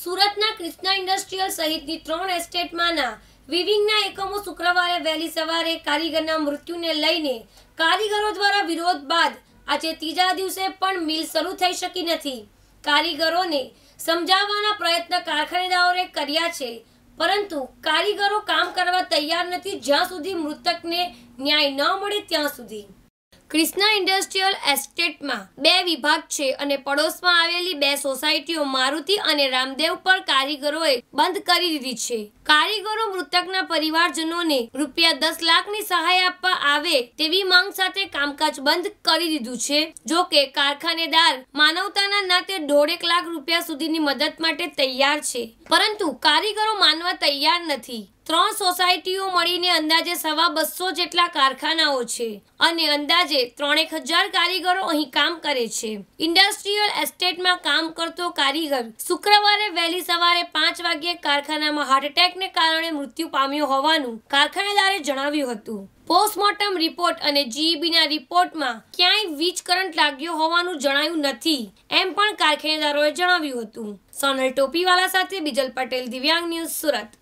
સુરતના કૃષ્ણા ઇન્ડસ્ટ્રીયલ સહિતની ત્રણ એસ્ટેટમાંના વિવિંગના એકમો શુક્રવારે વહેલી સવારે કારીગરના મૃત્યુને લઈને કારીગરો દ્વારા વિરોધ બાદ આજે ત્રીજા દિવસે પણ મિલ શરૂ થઈ શકી નથી કારીગરોને સમજાવવાના પ્રયત્ન કારખાનેદારોએ કર્યા છે પરંતુ કારીગરો કામ કરવા તૈયાર નથી જ્યાં સુધી મૃતકને ન્યાય ન મળે ત્યાં સુધી કૃષ્ણા ઇન્ડસ્ટ્રીયલ એસ્ટેટમાં બે વિભાગ છે અને પડોશમાં આવેલી બે સોસાયટીઓ મારુતિ અને રામદેવ પર કારીગરોએ બંધ કરી દીધી છે કારીગરો મૃતકના પરિવારજનોને રૂપિયા દસ લાખની સહાય આપવા આવે તેવી માંગ સાથે કામકાજ બંધ કરી દીધું છે જો કે કારખાનેદાર માનવતાના નાતે દોઢેક લાખ રૂપિયા સુધીની મદદ માટે તૈયાર છે પરંતુ કારીગરો માનવા તૈયાર નથી ત્રણ સોસાયટીઓ મળીને અંદાજે સવા બસો જેટલા કારખાનાઓ છે અને અંદાજે ત્રણેક હજાર કારીગરો અહીં કામ કરે છે ઇન્ડસ્ટ્રીયલ એસ્ટેટમાં કામ કરતો કારીગર શુક્રવારે વહેલી સવારે પાંચ વાગ્યે કારખાનામાં હાર્ટ એટેકને કારણે મૃત્યુ પામ્યો હોવાનું કારખાનેદારે જણાવ્યું હતું પોસ્ટમોર્ટમ રિપોર્ટ અને જીઈબીના રિપોર્ટમાં ક્યાંય વીજ કરંટ લાગ્યો હોવાનું જણાયું નથી એમ પણ કારખાનેદારોએ જણાવ્યું હતું સોનલ ટોપીવાલા સાથે બિજલ પટેલ દિવ્યાંગ ન્યૂઝ સુરત